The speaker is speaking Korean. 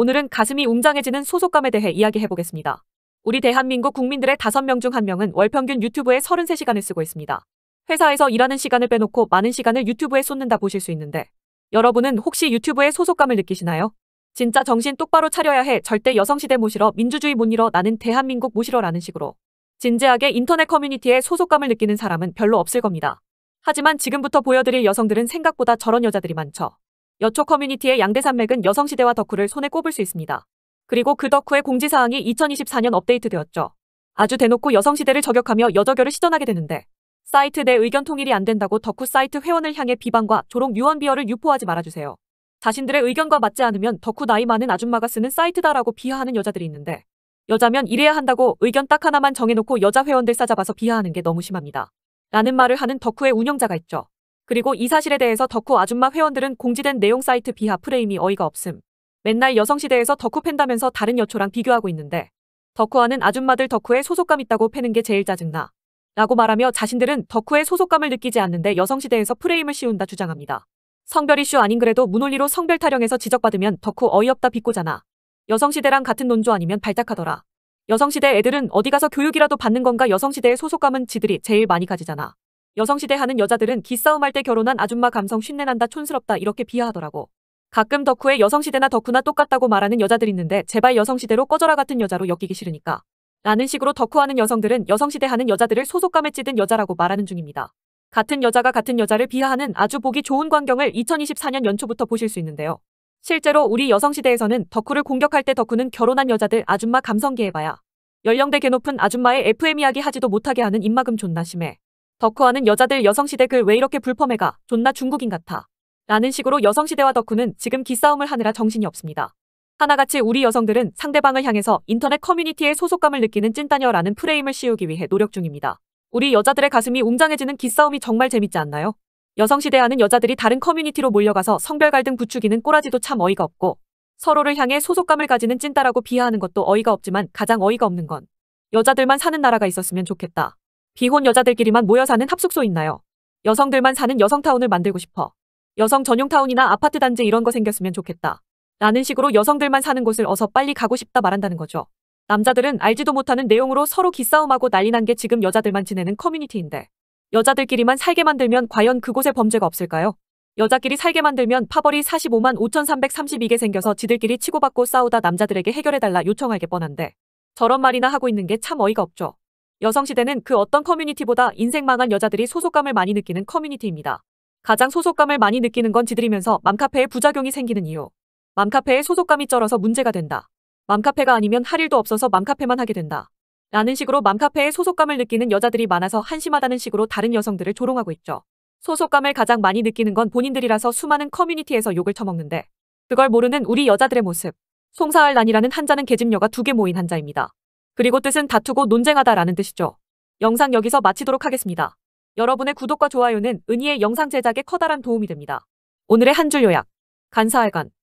오늘은 가슴이 웅장해지는 소속감에 대해 이야기해보겠습니다. 우리 대한민국 국민들의 5명 중 1명은 월평균 유튜브에 33시간을 쓰고 있습니다. 회사에서 일하는 시간을 빼놓고 많은 시간을 유튜브에 쏟는다 보실 수 있는데 여러분은 혹시 유튜브에 소속감을 느끼시나요? 진짜 정신 똑바로 차려야 해 절대 여성시대 모시러 민주주의 못 잃어 나는 대한민국 모시러 라는 식으로 진지하게 인터넷 커뮤니티에 소속감을 느끼는 사람은 별로 없을 겁니다. 하지만 지금부터 보여드릴 여성들은 생각보다 저런 여자들이 많죠. 여초 커뮤니티의 양대 산맥은 여성시대와 덕후를 손에 꼽을 수 있습니다. 그리고 그 덕후의 공지사항이 2024년 업데이트되었죠. 아주 대놓고 여성시대를 저격하며 여저결을 시전하게 되는데 사이트 내 의견 통일이 안 된다고 덕후 사이트 회원을 향해 비방과 조롱 유언비어를 유포하지 말아주세요. 자신들의 의견과 맞지 않으면 덕후 나이 많은 아줌마가 쓰는 사이트다라고 비하하는 여자들이 있는데 여자면 이래야 한다고 의견 딱 하나만 정해놓고 여자 회원들 싸잡아서 비하하는 게 너무 심합니다. 라는 말을 하는 덕후의 운영자가 있죠. 그리고 이 사실에 대해서 덕후 아줌마 회원들은 공지된 내용 사이트 비하 프레임이 어이가 없음. 맨날 여성시대에서 덕후 팬다면서 다른 여초랑 비교하고 있는데 덕후하는 아줌마들 덕후에 소속감 있다고 패는 게 제일 짜증나. 라고 말하며 자신들은 덕후의 소속감을 느끼지 않는데 여성시대에서 프레임을 씌운다 주장합니다. 성별 이슈 아닌 그래도 무논리로 성별 타령에서 지적받으면 덕후 어이없다 비꼬잖아. 여성시대랑 같은 논조 아니면 발작하더라. 여성시대 애들은 어디 가서 교육이라도 받는 건가 여성시대의 소속감은 지들이 제일 많이 가지잖아. 여성시대 하는 여자들은 기싸움할 때 결혼한 아줌마 감성 쉰내난다 촌스럽다 이렇게 비하하더라고. 가끔 덕후에 여성시대나 덕후나 똑같다고 말하는 여자들 있는데 제발 여성시대로 꺼져라 같은 여자로 엮이기 싫으니까. 라는 식으로 덕후하는 여성들은 여성시대 하는 여자들을 소속감에 찌든 여자라고 말하는 중입니다. 같은 여자가 같은 여자를 비하하는 아주 보기 좋은 광경을 2024년 연초부터 보실 수 있는데요. 실제로 우리 여성시대에서는 덕후를 공격할 때 덕후는 결혼한 여자들 아줌마 감성계 해봐야 연령대 개 높은 아줌마의 FM 이야기 하지도 못하게 하는 입막음 존나 심해. 덕후와는 여자들 여성시대 글 왜 이렇게 불펌해가 존나 중국인 같아. 라는 식으로 여성시대와 덕후는 지금 기싸움을 하느라 정신이 없습니다. 하나같이 우리 여성들은 상대방을 향해서 인터넷 커뮤니티에 소속감을 느끼는 찐따녀라는 프레임을 씌우기 위해 노력 중입니다. 우리 여자들의 가슴이 웅장해지는 기싸움이 정말 재밌지 않나요? 여성시대하는 여자들이 다른 커뮤니티로 몰려가서 성별 갈등 부추기는 꼬라지도 참 어이가 없고 서로를 향해 소속감을 가지는 찐따라고 비하하는 것도 어이가 없지만 가장 어이가 없는 건 여자들만 사는 나라가 있었으면 좋겠다. 비혼 여자들끼리만 모여 사는 합숙소 있나요? 여성들만 사는 여성타운을 만들고 싶어. 여성 전용 타운이나 아파트 단지 이런 거 생겼으면 좋겠다. 라는 식으로 여성들만 사는 곳을 어서 빨리 가고 싶다 말한다는 거죠. 남자들은 알지도 못하는 내용으로 서로 기싸움하고 난리 난 게 지금 여자들만 지내는 커뮤니티인데 여자들끼리만 살게 만들면 과연 그곳에 범죄가 없을까요? 여자끼리 살게 만들면 파벌이 45만 5,332개 생겨서 지들끼리 치고받고 싸우다 남자들에게 해결해달라 요청할 게 뻔한데 저런 말이나 하고 있는 게 참 어이가 없죠. 여성시대는 그 어떤 커뮤니티보다 인생 망한 여자들이 소속감을 많이 느끼는 커뮤니티입니다. 가장 소속감을 많이 느끼는 건 지들이면서 맘카페에 부작용이 생기는 이유. 맘카페에 소속감이 쩔어서 문제가 된다. 맘카페가 아니면 할 일도 없어서 맘카페만 하게 된다. 라는 식으로 맘카페에 소속감을 느끼는 여자들이 많아서 한심하다는 식으로 다른 여성들을 조롱하고 있죠. 소속감을 가장 많이 느끼는 건 본인들이라서 수많은 커뮤니티에서 욕을 처먹는데 그걸 모르는 우리 여자들의 모습. 송사할 난이라는 한자는 계집녀가 두 개 모인 한자입니다. 그리고 뜻은 다투고 논쟁하다라는 뜻이죠. 영상 여기서 마치도록 하겠습니다. 여러분의 구독과 좋아요는 은희의 영상 제작에 커다란 도움이 됩니다. 오늘의 한 줄 요약. 간사할간.